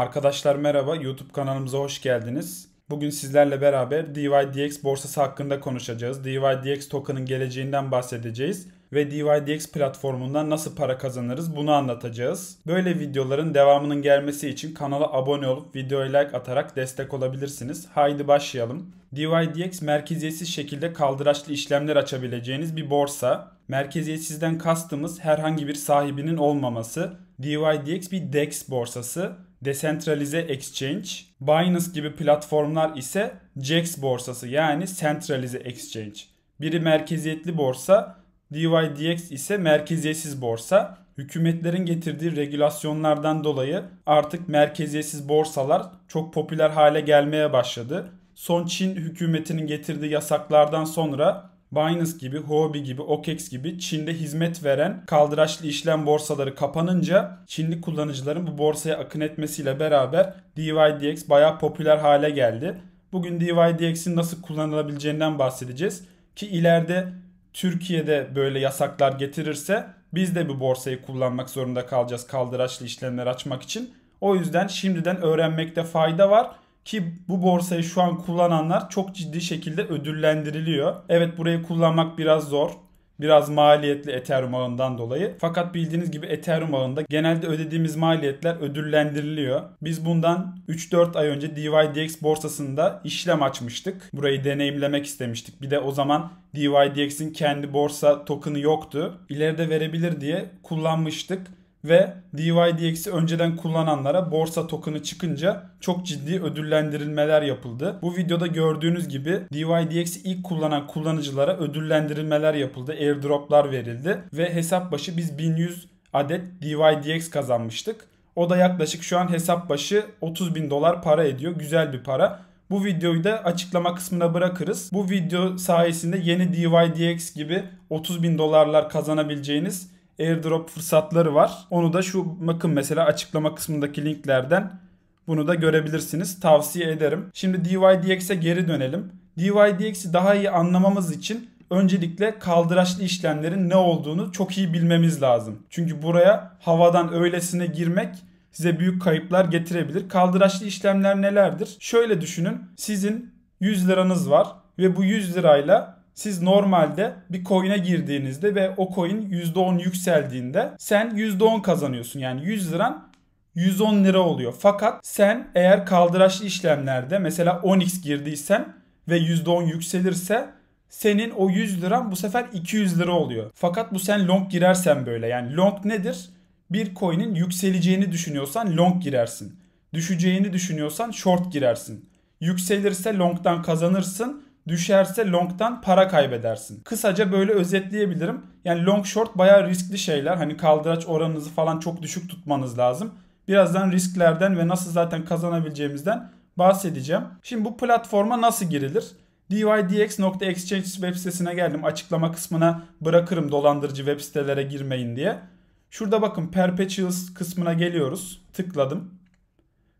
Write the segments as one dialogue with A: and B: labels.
A: Arkadaşlar merhaba, YouTube kanalımıza hoş geldiniz. Bugün sizlerle beraber DYDX borsası hakkında konuşacağız. DYDX token'ın geleceğinden bahsedeceğiz ve DYDX platformundan nasıl para kazanırız bunu anlatacağız. Böyle videoların devamının gelmesi için kanala abone olup videoya like atarak destek olabilirsiniz. Haydi başlayalım. DYDX merkeziyetsiz şekilde kaldıraçlı işlemler açabileceğiniz bir borsa. Merkeziyetsizden kastımız herhangi bir sahibinin olmaması. DYDX bir DEX borsası desentralize exchange, Binance gibi platformlar ise JAX borsası yani centralize exchange. Biri merkeziyetli borsa, DYDX ise merkeziyetsiz borsa. Hükümetlerin getirdiği regülasyonlardan dolayı artık merkeziyetsiz borsalar çok popüler hale gelmeye başladı. Son Çin hükümetinin getirdiği yasaklardan sonra Binance gibi, Huobi gibi, OKEx gibi Çin'de hizmet veren kaldıraçlı işlem borsaları kapanınca Çinli kullanıcıların bu borsaya akın etmesiyle beraber DYDX bayağı popüler hale geldi. Bugün DYDX'in nasıl kullanılabileceğinden bahsedeceğiz ki ileride Türkiye'de böyle yasaklar getirirse biz de bu borsayı kullanmak zorunda kalacağız kaldıraçlı işlemler açmak için. O yüzden şimdiden öğrenmekte fayda var. Ki bu borsayı şu an kullananlar çok ciddi şekilde ödüllendiriliyor. Evet burayı kullanmak biraz zor. Biraz maliyetli Ethereum ağından dolayı. Fakat bildiğiniz gibi Ethereum ağında genelde ödediğimiz maliyetler ödüllendiriliyor. Biz bundan 3-4 ay önce DYDX borsasında işlem açmıştık. Burayı deneyimlemek istemiştik. Bir de o zaman DYDX'in kendi borsa token'ı yoktu. İleride verebilir diye kullanmıştık ve DYDX'i önceden kullananlara borsa token'ı çıkınca çok ciddi ödüllendirilmeler yapıldı. Bu videoda gördüğünüz gibi DYDX'i ilk kullanan kullanıcılara ödüllendirilmeler yapıldı. Airdroplar verildi ve hesap başı biz 1100 adet DYDX kazanmıştık. O da yaklaşık şu an hesap başı 30 bin dolar para ediyor. Güzel bir para. Bu videoyu da açıklama kısmına bırakırız. Bu video sayesinde yeni DYDX gibi 30 bin dolarlar kazanabileceğiniz airdrop fırsatları var. Onu da şu bakın mesela açıklama kısmındaki linklerden bunu da görebilirsiniz. Tavsiye ederim. Şimdi DYDX'e geri dönelim. DYDX'i daha iyi anlamamız için öncelikle kaldıraçlı işlemlerin ne olduğunu çok iyi bilmemiz lazım. Çünkü buraya havadan öylesine girmek size büyük kayıplar getirebilir. Kaldıraçlı işlemler nelerdir? Şöyle düşünün. Sizin 100 liranız var ve bu 100 lirayla siz normalde bir coin'e girdiğinizde ve o coin %10 yükseldiğinde sen %10 kazanıyorsun. Yani 100 liran 110 lira oluyor. Fakat sen eğer kaldıraçlı işlemlerde mesela 10x girdiysen ve %10 yükselirse senin o 100 liran bu sefer 200 lira oluyor. Fakat bu sen long girersen böyle. Yani long nedir? Bir coin'in yükseleceğini düşünüyorsan long girersin. Düşeceğini düşünüyorsan short girersin. Yükselirse long'dan kazanırsın Düşerse long'dan para kaybedersin. Kısaca böyle özetleyebilirim. Yani long short bayağı riskli şeyler. Hani kaldıraç oranınızı falan çok düşük tutmanız lazım. Birazdan risklerden ve nasıl zaten kazanabileceğimizden bahsedeceğim. Şimdi bu platforma nasıl girilir? dydx.exchange web sitesine geldim. Açıklama kısmına bırakırım dolandırıcı web sitelere girmeyin diye. Şurada bakın Perpetuals kısmına geliyoruz. Tıkladım.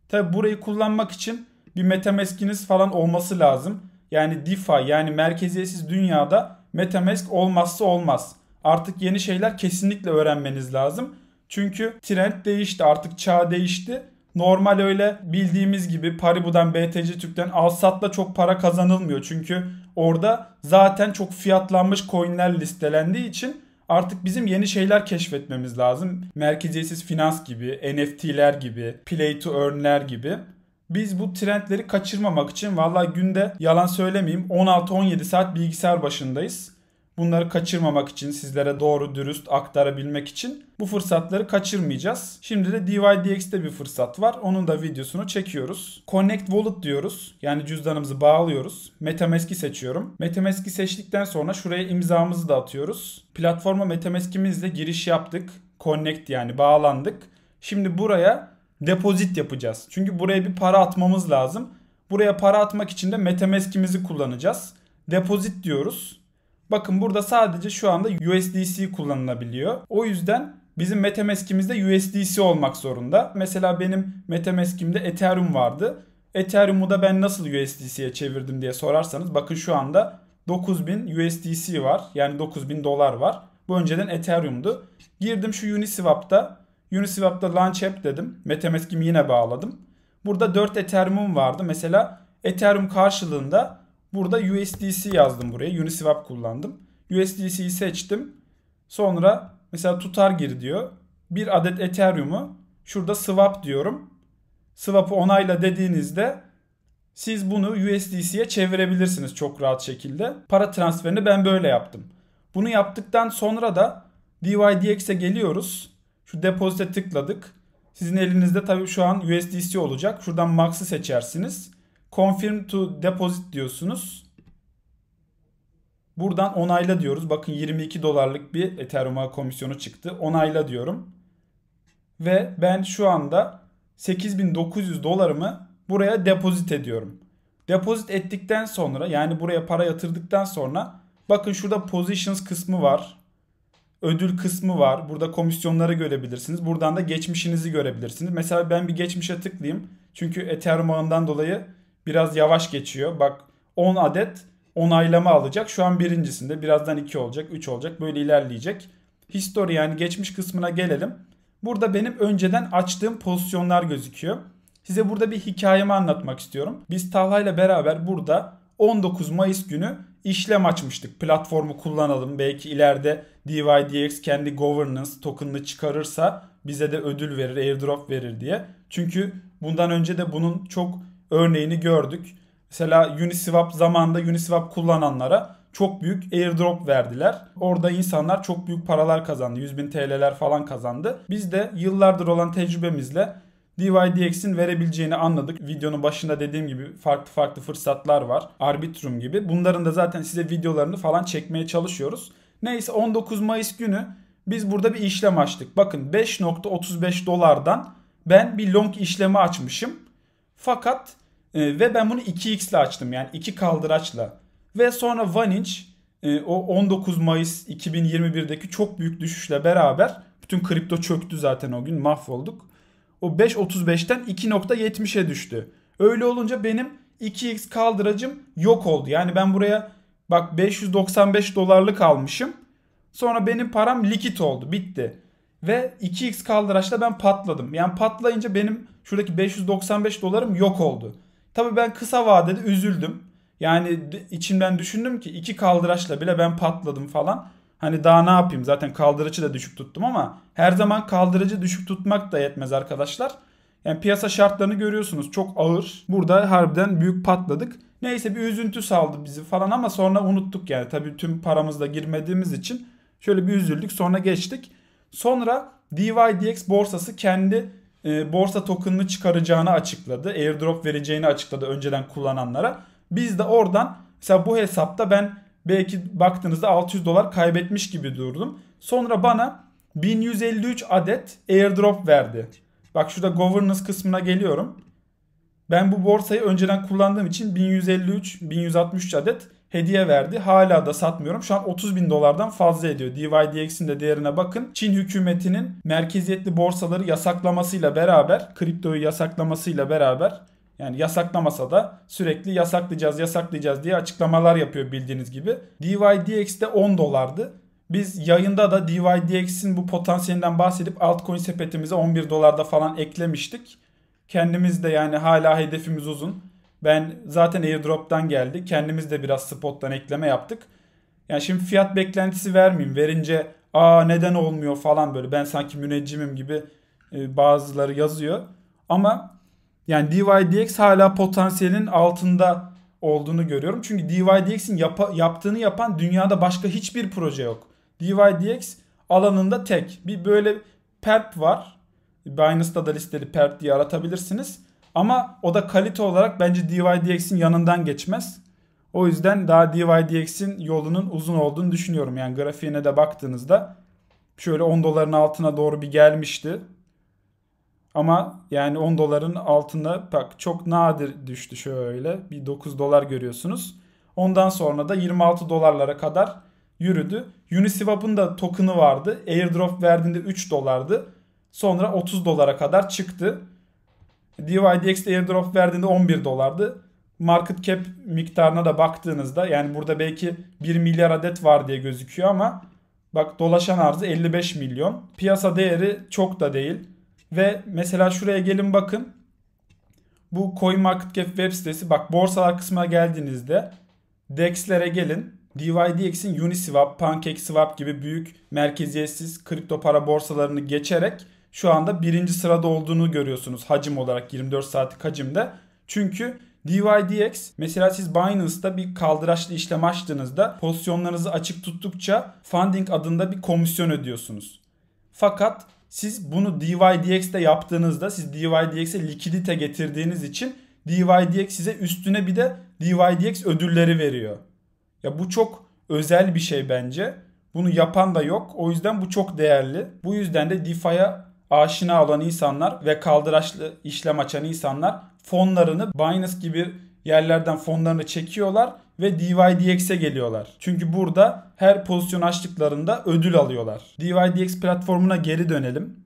A: Tabi burayı kullanmak için bir metamaskiniz falan olması lazım yani DeFi yani merkeziyetsiz dünyada Metamask olmazsa olmaz. Artık yeni şeyler kesinlikle öğrenmeniz lazım. Çünkü trend değişti artık çağ değişti. Normal öyle bildiğimiz gibi Paribu'dan, BTC Türk'ten al satla çok para kazanılmıyor. Çünkü orada zaten çok fiyatlanmış coinler listelendiği için artık bizim yeni şeyler keşfetmemiz lazım. Merkeziyetsiz finans gibi, NFT'ler gibi, play to earn'ler gibi. Biz bu trendleri kaçırmamak için valla günde yalan söylemeyeyim 16-17 saat bilgisayar başındayız. Bunları kaçırmamak için sizlere doğru dürüst aktarabilmek için bu fırsatları kaçırmayacağız. Şimdi de DYDX'te bir fırsat var. Onun da videosunu çekiyoruz. Connect Wallet diyoruz. Yani cüzdanımızı bağlıyoruz. Metamask'i seçiyorum. Metamask'i seçtikten sonra şuraya imzamızı da atıyoruz. Platforma Metamask'imizle giriş yaptık. Connect yani bağlandık. Şimdi buraya depozit yapacağız. Çünkü buraya bir para atmamız lazım. Buraya para atmak için de MetaMask'imizi kullanacağız. Depozit diyoruz. Bakın burada sadece şu anda USDC kullanılabiliyor. O yüzden bizim MetaMask'imizde USDC olmak zorunda. Mesela benim MetaMask'imde Ethereum vardı. Ethereum'u da ben nasıl USDC'ye çevirdim diye sorarsanız bakın şu anda 9000 USDC var. Yani 9000 dolar var. Bu önceden Ethereum'du. Girdim şu Uniswap'ta Uniswap'ta launch app dedim. Metamask'imi yine bağladım. Burada 4 Ethereum vardı. Mesela Ethereum karşılığında burada USDC yazdım buraya. Uniswap kullandım. USDC'yi seçtim. Sonra mesela tutar gir diyor. Bir adet Ethereum'u şurada swap diyorum. Swap'ı onayla dediğinizde siz bunu USDC'ye çevirebilirsiniz çok rahat şekilde. Para transferini ben böyle yaptım. Bunu yaptıktan sonra da DYDX'e geliyoruz. Şu depozite tıkladık. Sizin elinizde tabii şu an USDC olacak. Şuradan max'ı seçersiniz. Confirm to deposit diyorsunuz. Buradan onayla diyoruz. Bakın 22 dolarlık bir Ethereum komisyonu çıktı. Onayla diyorum. Ve ben şu anda 8900 dolarımı buraya depozit ediyorum. Depozit ettikten sonra yani buraya para yatırdıktan sonra bakın şurada positions kısmı var ödül kısmı var. Burada komisyonları görebilirsiniz. Buradan da geçmişinizi görebilirsiniz. Mesela ben bir geçmişe tıklayayım. Çünkü Ethereum ağından dolayı biraz yavaş geçiyor. Bak 10 adet onaylama alacak. Şu an birincisinde birazdan 2 olacak, 3 olacak. Böyle ilerleyecek. History yani geçmiş kısmına gelelim. Burada benim önceden açtığım pozisyonlar gözüküyor. Size burada bir hikayemi anlatmak istiyorum. Biz Talha ile beraber burada 19 Mayıs günü işlem açmıştık. Platformu kullanalım. Belki ileride DYDX kendi governance token'ını çıkarırsa bize de ödül verir, airdrop verir diye. Çünkü bundan önce de bunun çok örneğini gördük. Mesela Uniswap zamanında Uniswap kullananlara çok büyük airdrop verdiler. Orada insanlar çok büyük paralar kazandı. 100 bin TL'ler falan kazandı. Biz de yıllardır olan tecrübemizle DYDX'in verebileceğini anladık. Videonun başında dediğim gibi farklı farklı fırsatlar var. Arbitrum gibi. Bunların da zaten size videolarını falan çekmeye çalışıyoruz. Neyse 19 Mayıs günü biz burada bir işlem açtık. Bakın 5.35 dolardan ben bir long işlemi açmışım. Fakat e, ve ben bunu 2x ile açtım yani 2 kaldıraçla. Ve sonra One Inch e, o 19 Mayıs 2021'deki çok büyük düşüşle beraber bütün kripto çöktü zaten o gün mahvolduk o 5.35'ten 2.70'e düştü. Öyle olunca benim 2x kaldıracım yok oldu. Yani ben buraya bak 595 dolarlık almışım. Sonra benim param likit oldu. Bitti. Ve 2x kaldıraçla ben patladım. Yani patlayınca benim şuradaki 595 dolarım yok oldu. Tabii ben kısa vadede üzüldüm. Yani içimden düşündüm ki 2 kaldıraçla bile ben patladım falan. Hani daha ne yapayım zaten kaldırıcı da düşük tuttum ama her zaman kaldırıcı düşük tutmak da yetmez arkadaşlar. Yani piyasa şartlarını görüyorsunuz çok ağır. Burada harbiden büyük patladık. Neyse bir üzüntü saldı bizi falan ama sonra unuttuk yani. Tabii tüm paramızla girmediğimiz için şöyle bir üzüldük sonra geçtik. Sonra DYDX borsası kendi e, borsa tokenını çıkaracağını açıkladı. Airdrop vereceğini açıkladı önceden kullananlara. Biz de oradan mesela bu hesapta ben belki baktığınızda 600 dolar kaybetmiş gibi durdum. Sonra bana 1153 adet airdrop verdi. Bak şurada governance kısmına geliyorum. Ben bu borsayı önceden kullandığım için 1153, 1163 adet hediye verdi. Hala da satmıyorum. Şu an 30 bin dolardan fazla ediyor. DYDX'in de değerine bakın. Çin hükümetinin merkeziyetli borsaları yasaklamasıyla beraber, kriptoyu yasaklamasıyla beraber yani yasaklamasa da sürekli yasaklayacağız yasaklayacağız diye açıklamalar yapıyor bildiğiniz gibi. DYDX de 10 dolardı. Biz yayında da DYDX'in bu potansiyelinden bahsedip altcoin sepetimize 11 dolarda falan eklemiştik. Kendimiz de yani hala hedefimiz uzun. Ben zaten airdrop'tan geldi. Kendimiz de biraz spot'tan ekleme yaptık. Yani şimdi fiyat beklentisi vermeyeyim. Verince aa neden olmuyor falan böyle ben sanki müneccimim gibi e, bazıları yazıyor. Ama yani DYDX hala potansiyelin altında olduğunu görüyorum. Çünkü DYDX'in yap- yaptığını yapan dünyada başka hiçbir proje yok. DYDX alanında tek. Bir böyle perp var. Binance'da da listeli perp diye aratabilirsiniz. Ama o da kalite olarak bence DYDX'in yanından geçmez. O yüzden daha DYDX'in yolunun uzun olduğunu düşünüyorum. Yani grafiğine de baktığınızda şöyle 10 doların altına doğru bir gelmişti. Ama yani 10 doların altında bak çok nadir düştü şöyle. Bir 9 dolar görüyorsunuz. Ondan sonra da 26 dolarlara kadar yürüdü. Uniswap'ın da token'ı vardı. Airdrop verdiğinde 3 dolardı. Sonra 30 dolara kadar çıktı. DYDX airdrop verdiğinde 11 dolardı. Market cap miktarına da baktığınızda yani burada belki 1 milyar adet var diye gözüküyor ama bak dolaşan arzı 55 milyon. Piyasa değeri çok da değil. Ve mesela şuraya gelin bakın. Bu CoinMarketCap web sitesi bak borsalar kısmına geldiğinizde DEX'lere gelin. DYDX'in Uniswap, PancakeSwap gibi büyük merkeziyetsiz kripto para borsalarını geçerek şu anda birinci sırada olduğunu görüyorsunuz hacim olarak 24 saatlik hacimde. Çünkü DYDX mesela siz Binance'da bir kaldıraçlı işlem açtığınızda pozisyonlarınızı açık tuttukça funding adında bir komisyon ödüyorsunuz. Fakat siz bunu DYDX'de yaptığınızda siz DYDX'e likidite getirdiğiniz için DYDX size üstüne bir de DYDX ödülleri veriyor. Ya bu çok özel bir şey bence. Bunu yapan da yok. O yüzden bu çok değerli. Bu yüzden de DeFi'ye aşina olan insanlar ve kaldıraçlı işlem açan insanlar fonlarını Binance gibi yerlerden fonlarını çekiyorlar ve DYDX'e geliyorlar. Çünkü burada her pozisyon açtıklarında ödül alıyorlar. DYDX platformuna geri dönelim.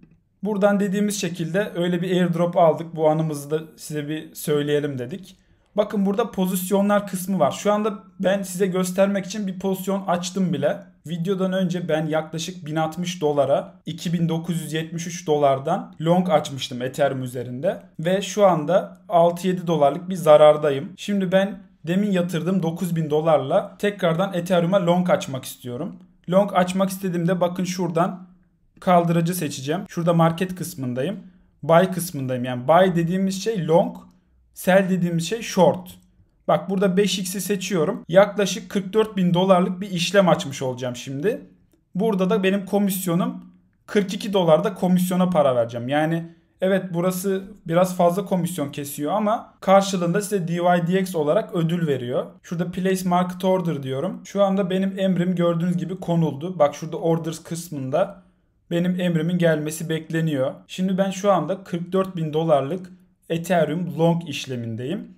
A: Buradan dediğimiz şekilde öyle bir airdrop aldık. Bu anımızı da size bir söyleyelim dedik. Bakın burada pozisyonlar kısmı var. Şu anda ben size göstermek için bir pozisyon açtım bile. Videodan önce ben yaklaşık 1060 dolara 2973 dolardan long açmıştım Ethereum üzerinde ve şu anda 6-7 dolarlık bir zarardayım. Şimdi ben Demin yatırdığım 9000 dolarla tekrardan Ethereum'a long açmak istiyorum. Long açmak istediğimde bakın şuradan kaldırıcı seçeceğim. Şurada market kısmındayım. Buy kısmındayım. Yani buy dediğimiz şey long, sell dediğimiz şey short. Bak burada 5x'i seçiyorum. Yaklaşık 44 bin dolarlık bir işlem açmış olacağım şimdi. Burada da benim komisyonum 42 dolarda komisyona para vereceğim. Yani Evet burası biraz fazla komisyon kesiyor ama karşılığında size DYDX olarak ödül veriyor. Şurada place market order diyorum. Şu anda benim emrim gördüğünüz gibi konuldu. Bak şurada orders kısmında benim emrimin gelmesi bekleniyor. Şimdi ben şu anda 44 bin dolarlık Ethereum long işlemindeyim.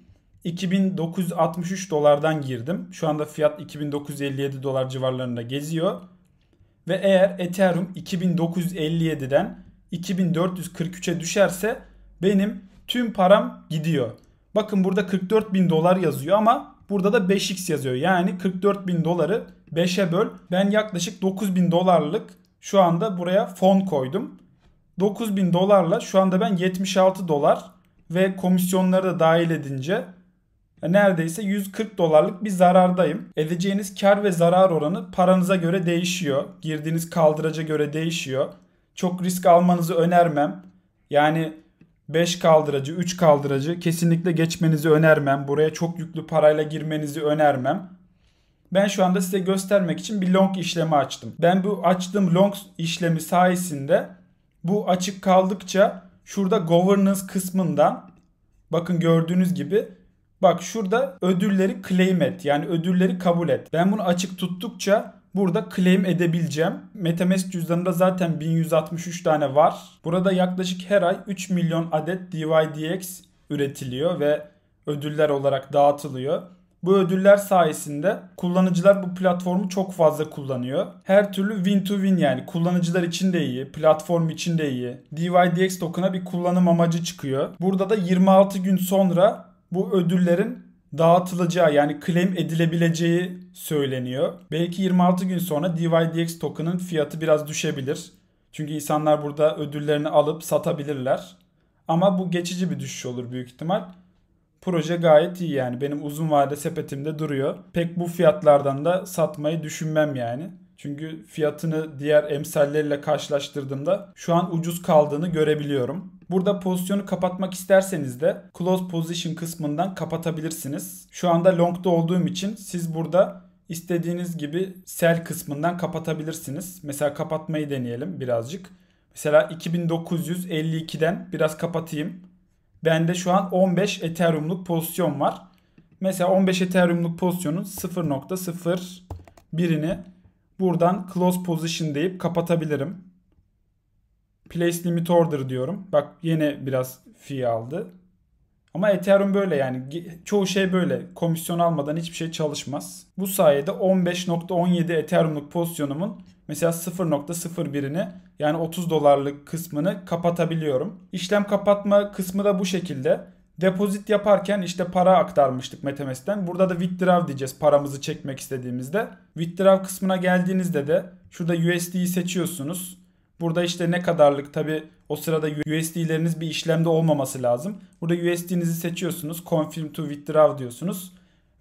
A: 2963 dolardan girdim. Şu anda fiyat 2957 dolar civarlarında geziyor. Ve eğer Ethereum 2957'den 2443'e düşerse benim tüm param gidiyor. Bakın burada 44 bin dolar yazıyor ama burada da 5x yazıyor. Yani 44 bin doları 5'e böl. Ben yaklaşık 9 bin dolarlık şu anda buraya fon koydum. 9 bin dolarla şu anda ben 76 dolar ve komisyonları da dahil edince neredeyse 140 dolarlık bir zarardayım. Edeceğiniz kar ve zarar oranı paranıza göre değişiyor. Girdiğiniz kaldıraca göre değişiyor çok risk almanızı önermem. Yani 5 kaldıracı, 3 kaldıracı kesinlikle geçmenizi önermem. Buraya çok yüklü parayla girmenizi önermem. Ben şu anda size göstermek için bir long işlemi açtım. Ben bu açtığım long işlemi sayesinde bu açık kaldıkça şurada governance kısmından bakın gördüğünüz gibi bak şurada ödülleri claim et yani ödülleri kabul et. Ben bunu açık tuttukça burada claim edebileceğim. MetaMask cüzdanında zaten 1163 tane var. Burada yaklaşık her ay 3 milyon adet DYDX üretiliyor ve ödüller olarak dağıtılıyor. Bu ödüller sayesinde kullanıcılar bu platformu çok fazla kullanıyor. Her türlü win to win yani kullanıcılar için de iyi, platform için de iyi. DYDX token'a bir kullanım amacı çıkıyor. Burada da 26 gün sonra bu ödüllerin dağıtılacağı yani claim edilebileceği söyleniyor. Belki 26 gün sonra DYDX token'ın fiyatı biraz düşebilir. Çünkü insanlar burada ödüllerini alıp satabilirler. Ama bu geçici bir düşüş olur büyük ihtimal. Proje gayet iyi yani. Benim uzun vade sepetimde duruyor. Pek bu fiyatlardan da satmayı düşünmem yani. Çünkü fiyatını diğer emsalleriyle karşılaştırdığımda şu an ucuz kaldığını görebiliyorum. Burada pozisyonu kapatmak isterseniz de close position kısmından kapatabilirsiniz. Şu anda long'da olduğum için siz burada istediğiniz gibi sell kısmından kapatabilirsiniz. Mesela kapatmayı deneyelim birazcık. Mesela 2952'den biraz kapatayım. Bende şu an 15 Ethereum'luk pozisyon var. Mesela 15 Ethereum'luk pozisyonun 0.01'ini buradan close position deyip kapatabilirim place limit order diyorum. Bak yine biraz fee aldı. Ama Ethereum böyle yani çoğu şey böyle komisyon almadan hiçbir şey çalışmaz. Bu sayede 15.17 Ethereum'luk pozisyonumun mesela 0.01'ini yani 30 dolarlık kısmını kapatabiliyorum. İşlem kapatma kısmı da bu şekilde. Depozit yaparken işte para aktarmıştık MetaMask'ten. Burada da withdraw diyeceğiz paramızı çekmek istediğimizde. Withdraw kısmına geldiğinizde de şurada USD'yi seçiyorsunuz. Burada işte ne kadarlık tabi o sırada USD'leriniz bir işlemde olmaması lazım. Burada USD'nizi seçiyorsunuz. Confirm to withdraw diyorsunuz.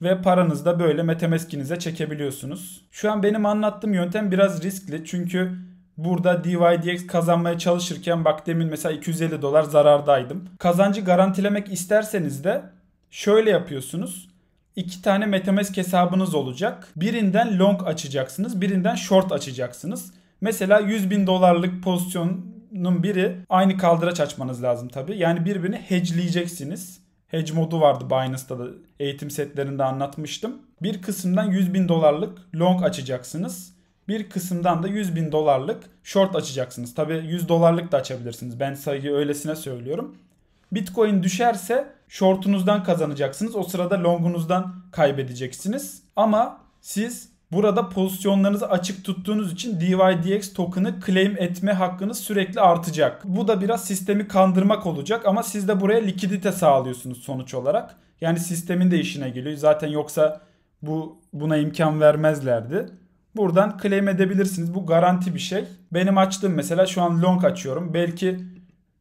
A: Ve paranızı da böyle Metamask'inize çekebiliyorsunuz. Şu an benim anlattığım yöntem biraz riskli. Çünkü burada DYDX kazanmaya çalışırken bak demin mesela 250 dolar zarardaydım. Kazancı garantilemek isterseniz de şöyle yapıyorsunuz. İki tane Metamask hesabınız olacak. Birinden long açacaksınız, birinden short açacaksınız. Mesela 100 bin dolarlık pozisyonun biri aynı kaldıraç açmanız lazım tabi. Yani birbirini hedgeleyeceksiniz. Hedge modu vardı Binance'da da eğitim setlerinde anlatmıştım. Bir kısımdan 100 bin dolarlık long açacaksınız. Bir kısımdan da 100 bin dolarlık short açacaksınız. Tabi 100 dolarlık da açabilirsiniz. Ben sayıyı öylesine söylüyorum. Bitcoin düşerse shortunuzdan kazanacaksınız. O sırada longunuzdan kaybedeceksiniz. Ama siz Burada pozisyonlarınızı açık tuttuğunuz için DYDX token'ı claim etme hakkınız sürekli artacak. Bu da biraz sistemi kandırmak olacak ama siz de buraya likidite sağlıyorsunuz sonuç olarak. Yani sistemin de işine geliyor. Zaten yoksa bu buna imkan vermezlerdi. Buradan claim edebilirsiniz. Bu garanti bir şey. Benim açtığım mesela şu an long açıyorum. Belki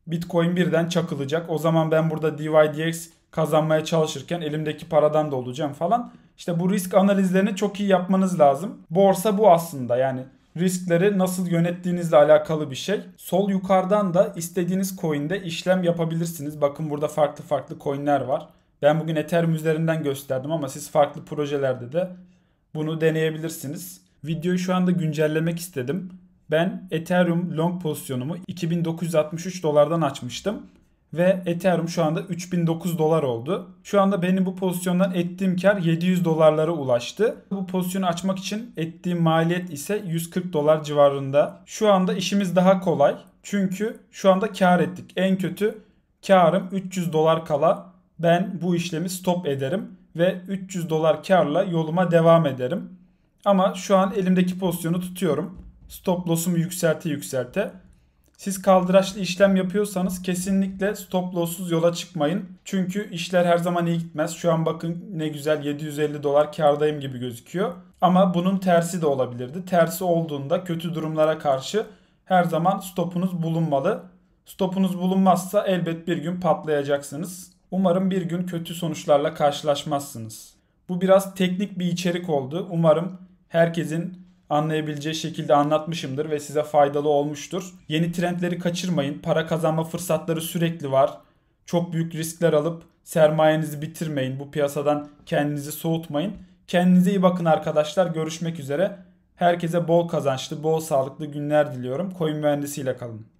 A: Bitcoin birden çakılacak. O zaman ben burada DYDX kazanmaya çalışırken elimdeki paradan da olacağım falan. İşte bu risk analizlerini çok iyi yapmanız lazım. Borsa bu aslında yani riskleri nasıl yönettiğinizle alakalı bir şey. Sol yukarıdan da istediğiniz coin'de işlem yapabilirsiniz. Bakın burada farklı farklı coin'ler var. Ben bugün Ethereum üzerinden gösterdim ama siz farklı projelerde de bunu deneyebilirsiniz. Videoyu şu anda güncellemek istedim. Ben Ethereum long pozisyonumu 2963 dolardan açmıştım ve Ethereum şu anda 3009 dolar oldu. Şu anda benim bu pozisyondan ettiğim kar 700 dolarlara ulaştı. Bu pozisyonu açmak için ettiğim maliyet ise 140 dolar civarında. Şu anda işimiz daha kolay. Çünkü şu anda kar ettik. En kötü karım 300 dolar kala ben bu işlemi stop ederim ve 300 dolar karla yoluma devam ederim. Ama şu an elimdeki pozisyonu tutuyorum. Stop loss'umu yükselte yükselte siz kaldıraçlı işlem yapıyorsanız kesinlikle stop lossuz yola çıkmayın. Çünkü işler her zaman iyi gitmez. Şu an bakın ne güzel 750 dolar kardayım gibi gözüküyor. Ama bunun tersi de olabilirdi. Tersi olduğunda kötü durumlara karşı her zaman stopunuz bulunmalı. Stopunuz bulunmazsa elbet bir gün patlayacaksınız. Umarım bir gün kötü sonuçlarla karşılaşmazsınız. Bu biraz teknik bir içerik oldu. Umarım herkesin anlayabileceği şekilde anlatmışımdır ve size faydalı olmuştur. Yeni trendleri kaçırmayın. Para kazanma fırsatları sürekli var. Çok büyük riskler alıp sermayenizi bitirmeyin. Bu piyasadan kendinizi soğutmayın. Kendinize iyi bakın arkadaşlar. Görüşmek üzere. Herkese bol kazançlı, bol sağlıklı günler diliyorum. Koyun mühendisiyle kalın.